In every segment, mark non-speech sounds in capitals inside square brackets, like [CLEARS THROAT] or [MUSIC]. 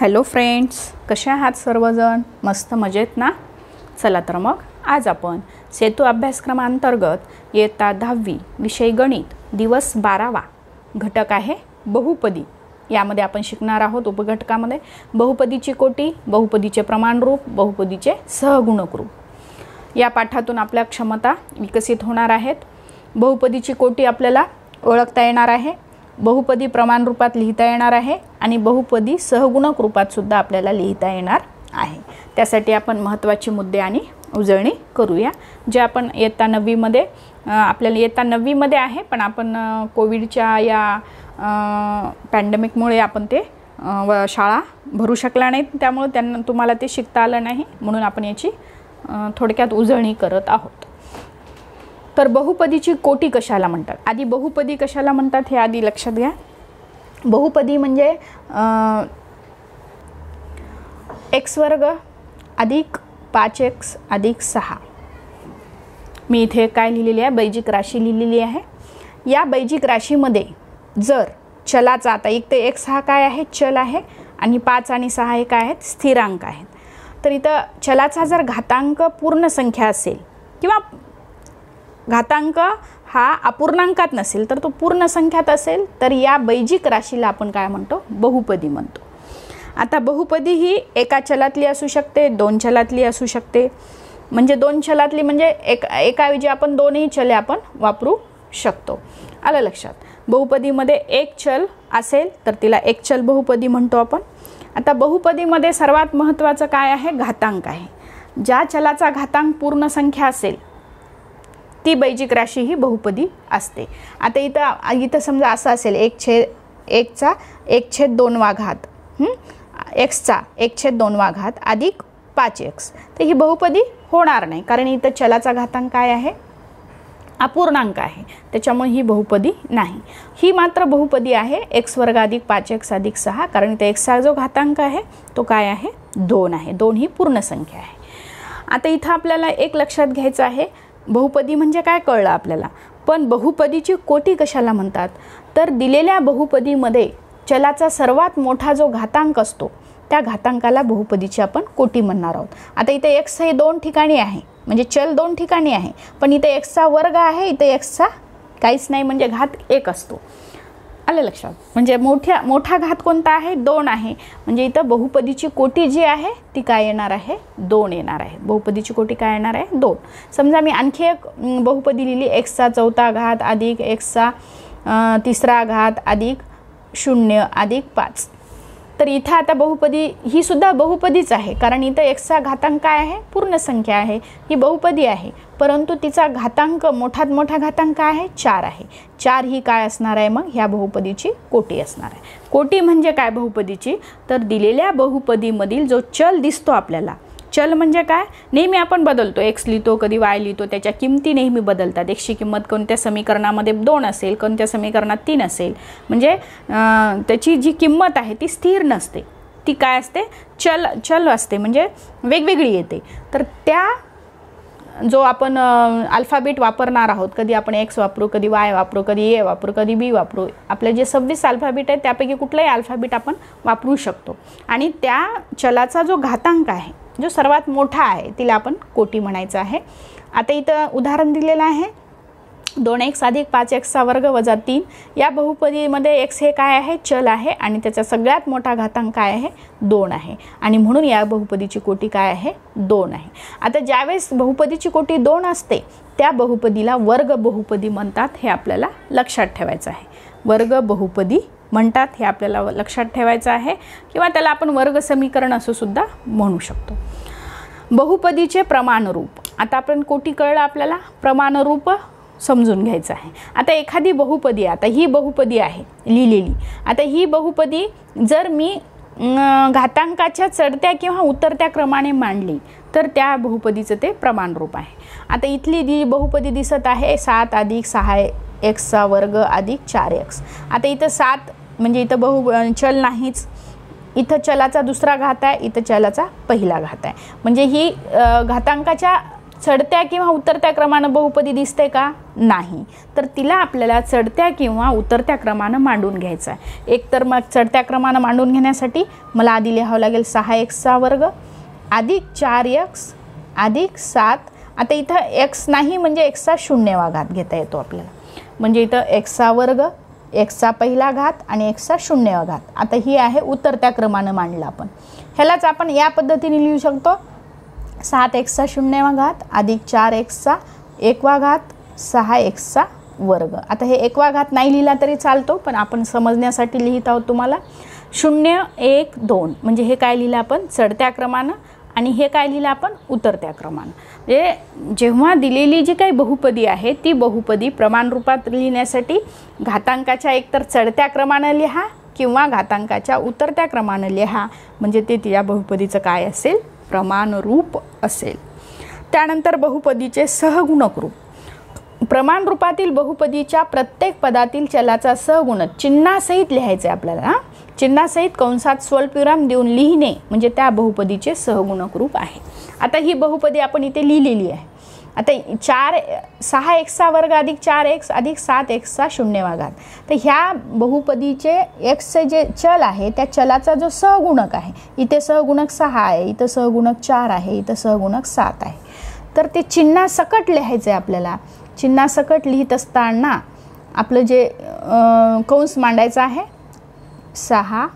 hello friends कसे आहात सर्वजण मस्त मजेत ना चला तर मग आज आपण सेतू अभ्यासक्रमांतर्गत येता दहावी विषय गणित दिवस बारावा घटक आहे बहुपदी यामध्ये आपण शिकणार आहोत उपघटकामध्ये बहुपदीची कोटी बहुपदीचे प्रमाणरूप बहुपदीचे सहगुणकरूप या पाठातून आपल्या क्षमता विकसित होणार आहेत बहुपदीची कोटी आपल्याला ओळखता येणार आहे बहुपदी प्रमाण रूपात लिहिता येणार आहे आणि बहुपदी सहगुणक रूपातसुद्धा आपल्याला लिहिता येणार आहे त्यासाठी आपण महत्त्वाचे मुद्दे आणि उजळणी करूया जे आपण इयत्ता नववीमध्ये आपल्याला इयत्ता नववीमध्ये आहे पण आपण कोविडच्या या पॅन्डेमिकमुळे आपण ते व शाळा भरू शकला नाही त्यामुळे त्यांना तुम्हाला ते शिकता आलं नाही म्हणून आपण याची थोडक्यात उजळणी करत आहोत तर बहुपदीची कोटी कशाला म्हणतात आधी बहुपदी कशाला म्हणतात हे आधी लक्षात घ्या बहुपदी म्हणजे एक्स वर्ग अधिक पाच एक्स अधिक सहा मी इथे काय लिहिलेली आहे बैजिक राशी लिहिलेली आहे या बैजिक राशीमध्ये जर चलाचा आता एक ते एक्स हा काय आहे चल आहे आणि पाच आणि सहा हे काय आहेत स्थिरांक आहेत तर इथं चलाचा जर घातांक पूर्ण संख्या असेल किंवा घातांक हा अपूर्णांकात नसेल तर तो पूर्ण संख्यात असेल तर या बैजिक राशीला आपण काय म्हणतो बहुपदी म्हणतो आता बहुपदी ही एका चलातली असू शकते दोन चलातली असू शकते म्हणजे दोन चलातली म्हणजे एक एकाऐवजी आपण दोनही चले आपण वापरू शकतो आलं लक्षात बहुपदीमध्ये एक चल असेल तर तिला एक चल बहुपदी म्हणतो आपण आता बहुपदीमध्ये सर्वात महत्त्वाचं काय आहे घातांक आहे ज्या चलाचा घातांक पूर्ण संख्या असेल ती बैजिक राशी ही बहुपदी असते आता इथं इथं समजा असं असेल एक छेद एकचा एक छेद दोन वाघात एक्सचा एक छेद दोन वाघात अधिक पाच एक्स तर ही बहुपदी होणार नाही कारण इथं चलाचा घातांक काय आहे अपूर्णांक आहे त्याच्यामुळे ही बहुपदी नाही ही मात्र बहुपदी आहे एक्स वर्ग अधिक पाच एक्स अधिक सहा कारण इथे एक्सचा जो घातांक आहे तो काय आहे दोन आहे दोन ही पूर्ण संख्या आहे आता इथं आपल्याला एक लक्षात घ्यायचं आहे बहुपदी म्हणजे काय कळलं आपल्याला पण बहुपदीची कोटी कशाला म्हणतात तर दिलेल्या बहुपदीमध्ये चलाचा सर्वात मोठा जो घातांक असतो त्या घातांकाला बहुपदीची आपण कोटी म्हणणार आहोत आता इथे एक्स हे दोन ठिकाणी आहे म्हणजे चल दोन ठिकाणी आहे पण इथे एक्सचा वर्ग आहे इथे एक्सचा काहीच नाही म्हणजे घात एक असतो आलं लक्षात म्हणजे मोठ्या मोठा घात कोणता आहे दोन आहे म्हणजे इथं बहुपदीची कोटी जी आहे ती काय येणार आहे दोन येणार आहे बहुपदीची कोटी काय येणार आहे दोन समजा मी आणखी एक बहुपदी लिहिली एक्सचा चौथा घात अधिक एक्सचा तिसरा घात अधिक शून्य अधिक पाच तर इथं आता बहुपदी ही सुद्धा बहुपदीच आहे कारण इथं एक्सचा घातांक काय आहे पूर्ण संख्या आहे ही बहुपदी आहे परंतु तिचा घातांक मोठात मोठा घातांक काय आहे चार आहे चार ही काय असणार आहे मग ह्या बहुपदीची कोटी असणार आहे कोटी म्हणजे काय बहुपदीची तर दिलेल्या बहुपदीमधील जो चल दिसतो आपल्याला चल म्हणजे काय नेहमी आपण बदलतो एक्स लिहितो कधी वाय लिहितो त्याच्या किमती नेहमी बदलतात एक्सची किंमत कोणत्या समीकरणामध्ये दोन असेल कोणत्या समीकरणात तीन असेल म्हणजे त्याची जी किंमत आहे ती स्थिर नसते ती काय असते चल चल असते म्हणजे वेगवेगळी येते तर त्या जो आपण अल्फाबेट वापरणार आहोत कधी आपण एक्स वापरू कधी वाय वापरू कधी ए वापरू कधी बी वापरू आपले जे सव्वीस अल्फाबेट आहेत त्यापैकी कुठलाही अल्फाबेट आपण वापरू शकतो आणि त्या चलाचा जो घातांक आहे जो सर्वात मोठा आहे तिला आपण कोटी म्हणायचं आहे आता इथं उदाहरण दिलेलं आहे दोन एक्स अधिक पाच एक्सचा वर्ग वजा तीन या बहुपदीमध्ये एक्स हे काय आहे चल आहे आणि त्याचा सगळ्यात मोठा घातांक काय आहे दोन आहे आणि म्हणून या बहुपदीची कोटी काय आहे दोन आहे आता ज्यावेळेस बहुपदीची कोटी दोन असते त्या बहुपदीला वर्ग बहुपदी म्हणतात हे आपल्याला लक्षात ठेवायचं आहे वर्ग बहुपदी म्हणतात हे आपल्याला लक्षात ठेवायचं आहे किंवा त्याला आपण वर्ग समीकरण असं सुद्धा म्हणू शकतो बहुपदीचे प्रमाणरूप आता आपण कोटी कळलं आपल्याला प्रमाणरूप समजून घ्यायचं आहे आता एखादी बहुपदी आता ही बहुपदी आहे लिहिलेली आता ही बहुपदी जर मी घातांकाच्या चढत्या किंवा उतरत्या क्रमाने मांडली तर त्या बहुपदीचं ते प्रमाणरूप आहे आता इथली जी बहुपदी दिसत आहे सात अधिक सहा एक्सचा वर्ग अधिक चार एक्स आता इथं सात म्हणजे इथं बहु चल नाहीच इथं चलाचा दुसरा घात आहे इथं चलाचा पहिला घात आहे म्हणजे ही घातांकाच्या चढत्या किंवा उतरत्या क्रमानं बहुपदी दिसते का नाही तर तिला आपल्याला चढत्या किंवा उतरत्या क्रमानं मांडून घ्यायचं आहे एकतर मग चढत्या क्रमानं मांडून घेण्यासाठी मला आधी लिहावं लागेल सहा एक्सचा वर्ग अधिक चार एक्स अधिक सात आता इथं एक्स नाही म्हणजे एक्सचा शून्यवा घात घेता येतो आपल्याला म्हणजे इथं एक्सचा वर्ग एक्सचा पहिला घात आणि एक्सचा शून्यवा घात आता ही आहे उतरत्या क्रमानं मांडला आपण ह्यालाच आपण या पद्धतीने लिहू शकतो सात एक्सचा शून्यवा घात अधिक चार एक्सचा एकवा घात सहा एक्सचा वर्ग आता हे एकवा घात नाही लिहिला तरी चालतो पण आपण समजण्यासाठी लिहित आहोत तुम्हाला शून्य एक दोन म्हणजे हे काय लिहिलं आपण चढत्या क्रमानं आणि हे काय लिहिलं आपण उतरत्या क्रमानं म्हणजे जेव्हा दिलेली जी काही बहुपदी आहे ती बहुपदी प्रमाणरूपात लिहिण्यासाठी घातांकाच्या एकतर चढत्या क्रमानं लिहा किंवा घातांकाच्या उतरत्या क्रमानं लिहा म्हणजे ते तिच्या बहुपदीचं काय असेल प्रमाणरूप असेल त्यानंतर बहुपदीचे सहगुणक रूप प्रमाण रूपातील बहुपदीच्या प्रत्येक पदातील चलाचा सहगुणक चिन्हासहित लिहायचं आहे आपल्याला चिन्हासहित कंसात स्वल्पविराम देऊन लिहिणे म्हणजे त्या बहुपदीचे सहगुणक रूप आहे आता ही बहुपदी आपण इथे लिहिलेली आहे आता चार सहा एक्सचा वर्ग अधिक चार एक्स अधिक सात एक्सचा शून्यवाघात तर ह्या बहुपदीचे एक्सचे जे चल आहे त्या चलाचा जो सहगुणक आहे इथे सहगुणक सहा आहे इथं सहगुणक चार आहे इथं सहगुणक सात आहे तर ते चिन्हासकट लिहायचं आहे आपल्याला चिन्हासकट लिहित असताना आपलं जे कंस मांडायचं आहे सहा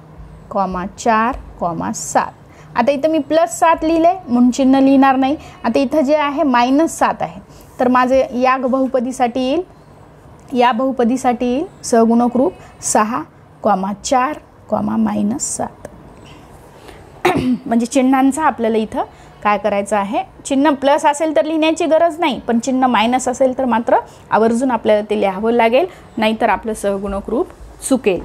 कॉमा चार कॉमा सात आता इथं मी प्लस सात लिहिले म्हणून चिन्ह लिहिणार नाही आता इथं जे आहे मायनस सात आहे तर माझे या बहुपदीसाठी येईल या बहुपदीसाठी येईल सहगुणक रूप सहा क्वामा चार क्वामा मायनस सात [CLEARS THROAT] म्हणजे चिन्हांचा आपल्याला इथं काय करायचं आहे चिन्ह प्लस असेल तर लिहिण्याची गरज नाही पण चिन्ह मायनस असेल तर मात्र आवर्जून आपल्याला ते लिहावं लागेल नाहीतर आपलं सहगुणक रूप चुकेल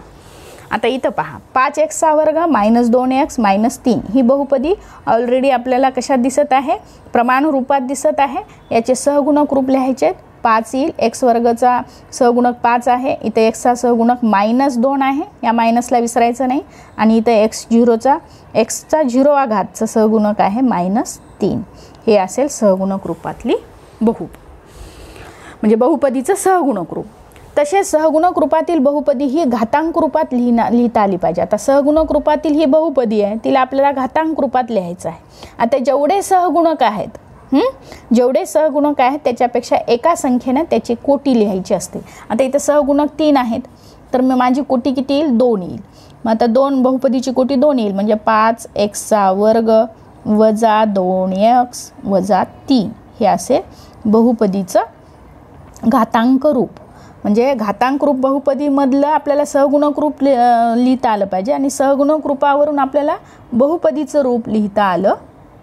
आता इथं पहा पाच एक्सचा वर्ग मायनस दोन एक्स मायनस तीन ही बहुपदी ऑलरेडी आपल्याला कशात दिसत आहे प्रमाण रूपात दिसत आहे याचे सहगुणक रूप लिहायचे आहेत पाच येईल एक्स वर्गचा सहगुणक पाच आहे इथं एक्सचा सहगुणक मायनस दोन आहे या मायनसला विसरायचं नाही आणि इथं एक्स झिरोचा एक्सचा झिरो आघातचा सहगुणक आहे मायनस तीन हे असेल सहगुणक रूपातली बहु म्हणजे बहुपदीचं सहगुणक रूप तसेच सहगुणक रूपातील बहुपदी ही घातांक रूपात लिहिना लिहिता आली पाहिजे आता सहगुणक रूपातील ही बहुपदी आहे तिला आपल्याला घातांक रूपात लिहायचं आहे आता जेवढे सहगुणक आहेत जेवढे सहगुणक आहेत त्याच्यापेक्षा एका संख्येनं त्याची कोटी लिहायची असते आता इथं सहगुणक तीन आहेत तर मग माझी कोटी किती येईल दोन येईल मग आता दोन बहुपदीची कोटी दोन येईल म्हणजे पाच एक्सचा वर्ग वजा दोन एक्स वजा तीन हे असेल बहुपदीचं घातांक रूप म्हणजे घातांक रूप बहुपदीमधलं आपल्याला सहगुणक रूप लि लिहिता आलं पाहिजे आणि सहगुणक रूपावरून आपल्याला बहुपदीचं रूप लिहिता आलं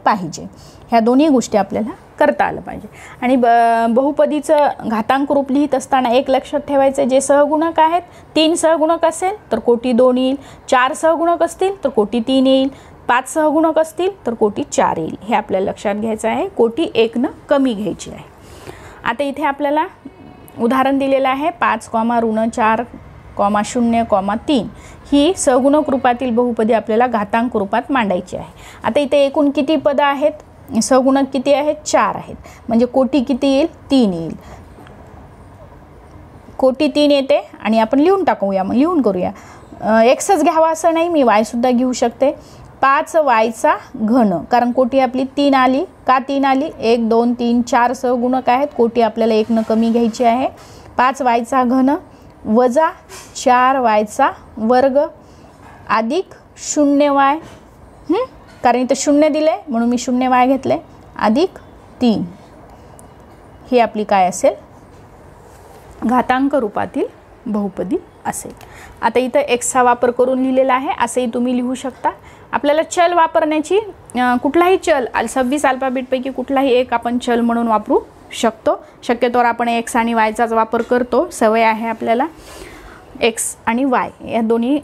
पाहिजे ह्या दोन्ही गोष्टी आपल्याला करता आलं पाहिजे आणि ब बहुपदीचं घातांक रूप लिहित असताना एक लक्षात ठेवायचं जे सहगुणक आहेत तीन सहगुणक असेल तर कोटी दोन येईल चार सहगुणक असतील तर कोटी तीन येईल पाच सहगुणक असतील तर कोटी चार येईल हे आपल्याला लक्षात घ्यायचं आहे कोटी एकनं कमी घ्यायची आहे आता इथे आपल्याला उदाहरण दिलेलं आहे पाच कॉमा ऋण चार कॉमा शून्य कॉमा तीन ही सगुणक रूपातील बहुपदी आपल्याला घातांक रूपात मांडायची आहे आता इथे एकूण किती पदं आहेत सगुणक किती आहेत चार आहेत म्हणजे कोटी किती येईल तीन येईल कोटी तीन येते आणि आपण लिहून टाकूया मग लिहून करूया एक्सच घ्यावा असं नाही मी वायसुद्धा घेऊ शकते पाच वायचा घन कारण कोटी आपली तीन आली का तीन आली एक दोन तीन चार सहगुणक आहेत कोटी आपल्याला एकनं कमी घ्यायची आहे पाच वायचा घन वजा चार वायचा वर्ग अधिक शून्य वाय कारण इथं शून्य दिले म्हणून मी शून्य वाय घेतले अधिक तीन ही आपली काय असेल घातांक रूपातील बहुपदी असेल आता इथं एक्सचा वापर करून लिहिलेला आहे असंही तुम्ही लिहू शकता आपल्याला चल वापरण्याची कुठलाही चल सव्वीस अल्पाबीटपैकी कुठलाही एक आपण चल म्हणून वापरू शकतो शक्यतोवर आपण एक्स आणि वायचाच वापर करतो सवय आहे आपल्याला एक्स आणि वाय या दोन्ही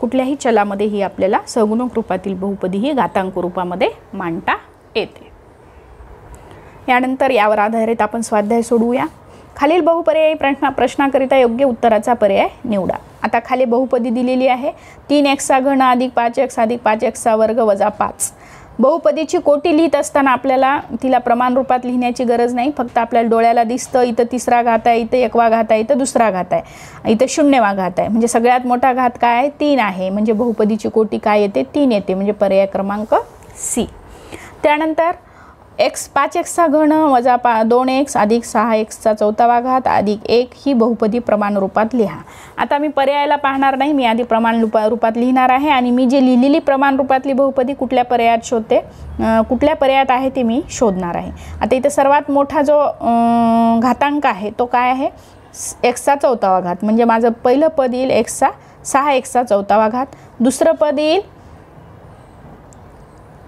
कुठल्याही चलामध्ये ही आपल्याला सगुणक रूपातील बहुपदी ही घातांक रूपामध्ये मांडता येते यानंतर यावर आधारित आपण स्वाध्याय सोडवूया खालील बहुपर्यायी प्रश्ना प्रश्नाकरिता योग्य उत्तराचा पर्याय निवडा आता खाली बहुपदी दिलेली आहे तीन एक्सा घण अधिक पाच एक्स अधिक पाच एक्सचा वर्ग वजा पाच बहुपदीची कोटी लिहित असताना आपल्याला तिला प्रमाण रूपात लिहिण्याची गरज नाही फक्त आपल्याला डोळ्याला दिसतं इथं तिसरा घात आहे इथं एकवा घात आहे इथं दुसरा घात आहे इथं शून्यवा घात आहे म्हणजे सगळ्यात मोठा घात काय आहे तीन आहे म्हणजे बहुपदीची कोटी काय येते तीन येते म्हणजे पर्याय क्रमांक सी त्यानंतर एक्स पाच एक्सचा घन वजा पा दोन एक्स अधिक सहा एक्सचा चौथा वाघात अधिक एक ही बहुपदी प्रमाण रूपात लिहा आता मी पर्यायाला पाहणार नाही मी आधी प्रमाण रूपात लिहिणार आहे आणि मी जे लिहिलेली प्रमाण रूपातली बहुपदी कुठल्या पर्यायात शोधते कुठल्या पर्यायात आहे ते मी शोधणार आहे आता इथे सर्वात मोठा जो घातांक आहे तो काय आहे एक्सचा चौथावा घात म्हणजे माझं पहिलं पद येईल एक्सचा सहा एक्सचा चौथावा घात दुसरं पद येईल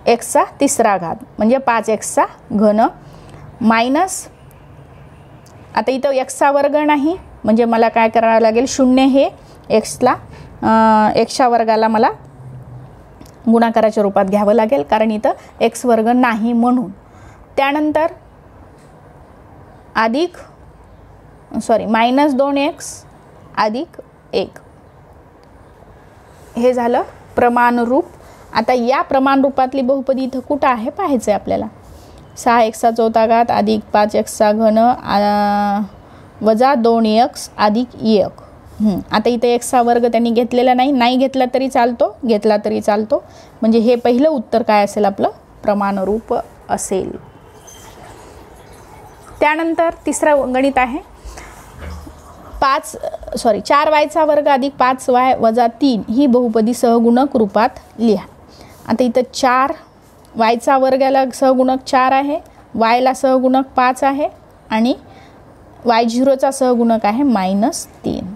एक्सचा तिसरा घात म्हणजे पाच एक्सचा घन मायनस आता इथं एक्सचा वर्ग नाही म्हणजे मला काय करावं लागेल शून्य हे एक्सला एक्सच्या वर्गाला मला गुणाकाराच्या रूपात घ्यावं लागेल कारण इथं एक्स वर्ग नाही म्हणून त्यानंतर अधिक सॉरी मायनस दोन एक्स अधिक एक हे झालं प्रमाणरूप आता या प्रमाण रूपातली बहुपदी इथं कुठं आहे पाहायचं आहे आपल्याला सहा एक्सा चौथा घात अधिक पाच एक्सचा घन वजा दोन यक्स अधिक एक आता इथे एक्सचा वर्ग त्यांनी घेतलेला नाही नाही घेतला तरी चालतो घेतला तरी चालतो म्हणजे हे पहिलं उत्तर काय असेल आपलं प्रमाणरूप असेल त्यानंतर तिसरं गणित आहे पाच सॉरी चार वायचा वर्ग अधिक पाच वाय वजा तीन ही बहुपदी सहगुणक रूपात लिहा आता इथं चार वायचा वर्गाला सहगुणक चार आहे वायला सहगुणक पाच आहे आणि वाय झिरोचा सहगुणक आहे मायनस तीन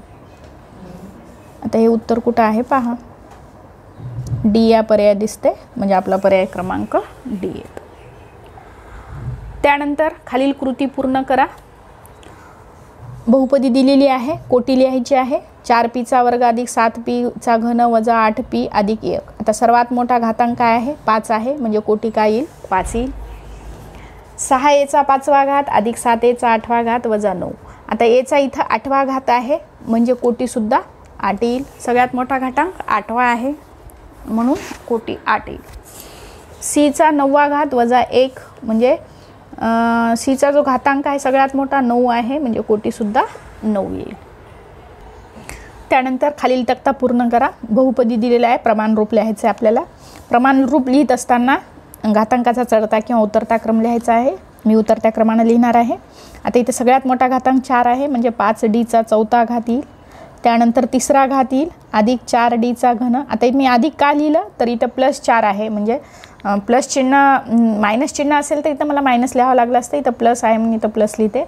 आता हे उत्तर कुठं आहे पहा डी या पर्याय दिसते म्हणजे आपला पर्याय क्रमांक डी येतो त्यानंतर खालील कृती पूर्ण करा बहुपदी दिलेली आहे कोटी लिहायची आहे चार पीचा वर्ग अधिक सात पीचा घन वजा आठ पी अधिक एक आता सर्वात मोठा घातांक काय आहे पाच आहे म्हणजे कोटी काय येईल पाच येईल सहा एचा पाचवा घात अधिक सात एचा आठवा घात वजा नऊ आता एचा इथं आठवा घात आहे म्हणजे कोटीसुद्धा आठ येईल सगळ्यात मोठा घातांक आठवा आहे म्हणून कोटी आठ येईल सीचा नववा घात वजा एक म्हणजे सीचा जो घातांक आहे सगळ्यात मोठा नऊ आहे म्हणजे कोटीसुद्धा नऊ येईल त्यानंतर खालील तक्ता पूर्ण करा बहुपदी दिलेला आहे रूप लिहायचं आहे आपल्याला रूप लिहित असताना घातांकाचा चढता किंवा उतरता क्रम लिहायचा आहे मी उतरत्या क्रमानं लिहिणार आहे आता इथे सगळ्यात मोठा घातांक चार आहे म्हणजे पाच डीचा चौथा घात येईल त्यानंतर तिसरा घात येईल अधिक चार डीचा घन आता मी अधिक का लिहिलं तर इथं प्लस चार आहे म्हणजे प्लस चिन्ह मायनस चिन्ह असेल तर इथं मला मायनस लिहावं लागलं असतं इथं प्लस आहे म्हणून इथं प्लस लिहिते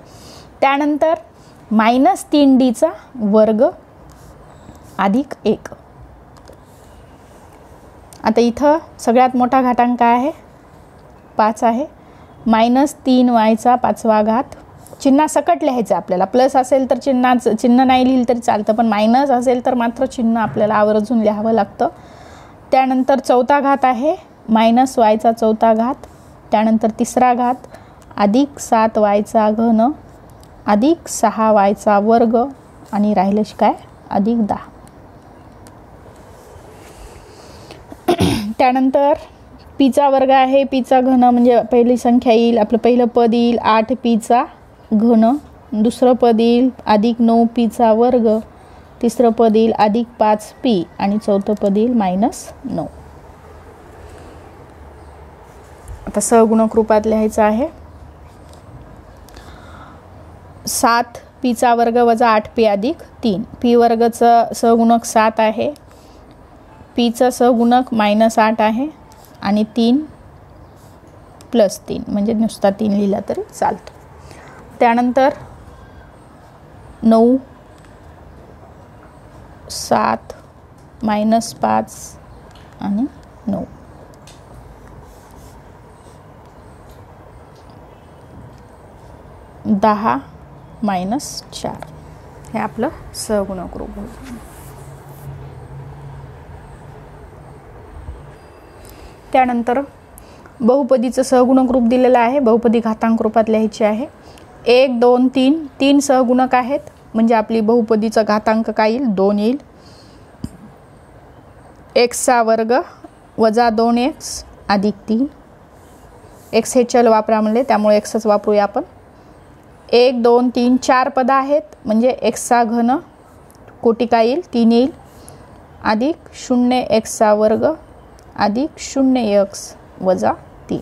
त्यानंतर मायनस तीन डीचा वर्ग अधिक एक आता इथं सगळ्यात मोठा घाटांक काय आहे पाच आहे मायनस तीन वायचा पाचवा घात सकट लिहायचं आपल्याला प्लस असेल तर चिन्हाचं चिन्ह नाही लिहिलं तरी चालतं पण मायनस असेल तर मात्र चिन्ह आपल्याला आवर्जून लिहावं लागतं त्यानंतर चौथा घात आहे मायनस वायचा चौथा घात त्यानंतर तिसरा घात अधिक सात वायचा घन अधिक सहा वायचा वर्ग आणि राहिलेश काय अधिक दहा त्यानंतर पीचा वर्ग आहे पीचा घन म्हणजे पहिली संख्या येईल आपलं पहिलं पद येईल आठ पीचा घन दुसरं पद येईल अधिक नऊ पीचा वर्ग तिसरं पद येईल अधिक पाच पी आणि चौथं पद येईल मायनस नऊ आता रूपात लिहायचं आहे सात पीचा वर्ग वजा आठ पी अधिक तीन पी वर्गचं सगुणक सात आहे पीचं सगुणक मायनस आठ आहे आणि तीन प्लस तीन म्हणजे नुसता तीन लिहिला तरी चालतो त्यानंतर नऊ सात मायनस पाच आणि नऊ दहा मायनस चार हे आपलं सहगुणक रूप होतं त्यानंतर बहुपदीचं सहगुणक रूप दिलेलं आहे बहुपदी घातांक रूपात लिहायचे आहे एक दोन तीन तीन सहगुणक आहेत म्हणजे आपली बहुपदीचा घातांक काय येईल दोन येईल एक्सचा वर्ग वजा दोन एक्स अधिक तीन एक्स हे चल वापरा म्हणले त्यामुळे एक्सच वापरूया आपण एक दोन तीन चार पद आहेत म्हणजे एक्सा घन कोटी काय येईल तीन येईल अधिक शून्य एक्सा वर्ग अधिक शून्य एक्स वजा तीन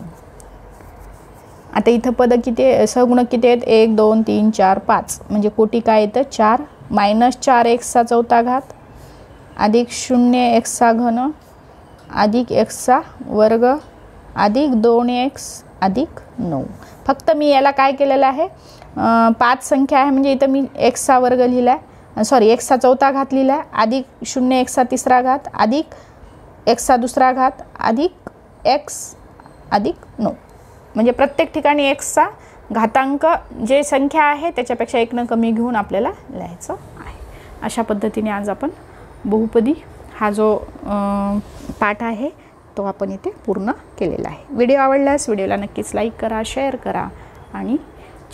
आता इथं पद किती सगुण किती आहेत एक दोन तीन चार पाच म्हणजे कोटी काय येतं चार मायनस चार एक्सचा चौथा घात अधिक शून्य एक्सा घन अधिक एक्सचा वर्ग अधिक दोन एक्स अधिक नऊ फक्त मी याला काय केलेलं आहे पाच संख्या आहे म्हणजे इथं मी एक्सचा वर्ग लिहिला आहे सॉरी एक्सचा चौथा घात लिहिला आहे अधिक शून्य एक्सचा तिसरा घात अधिक एक्सचा दुसरा घात अधिक एक्स अधिक नऊ म्हणजे प्रत्येक ठिकाणी एक्सचा घातांक जे संख्या आहे त्याच्यापेक्षा एकनं कमी घेऊन आपल्याला लिहायचं आहे अशा पद्धतीने आज आपण बहुपदी हा जो पाठ आहे तो आपण इथे पूर्ण केलेला आहे व्हिडिओ आवडल्यास व्हिडिओला नक्कीच लाईक करा शेअर करा आणि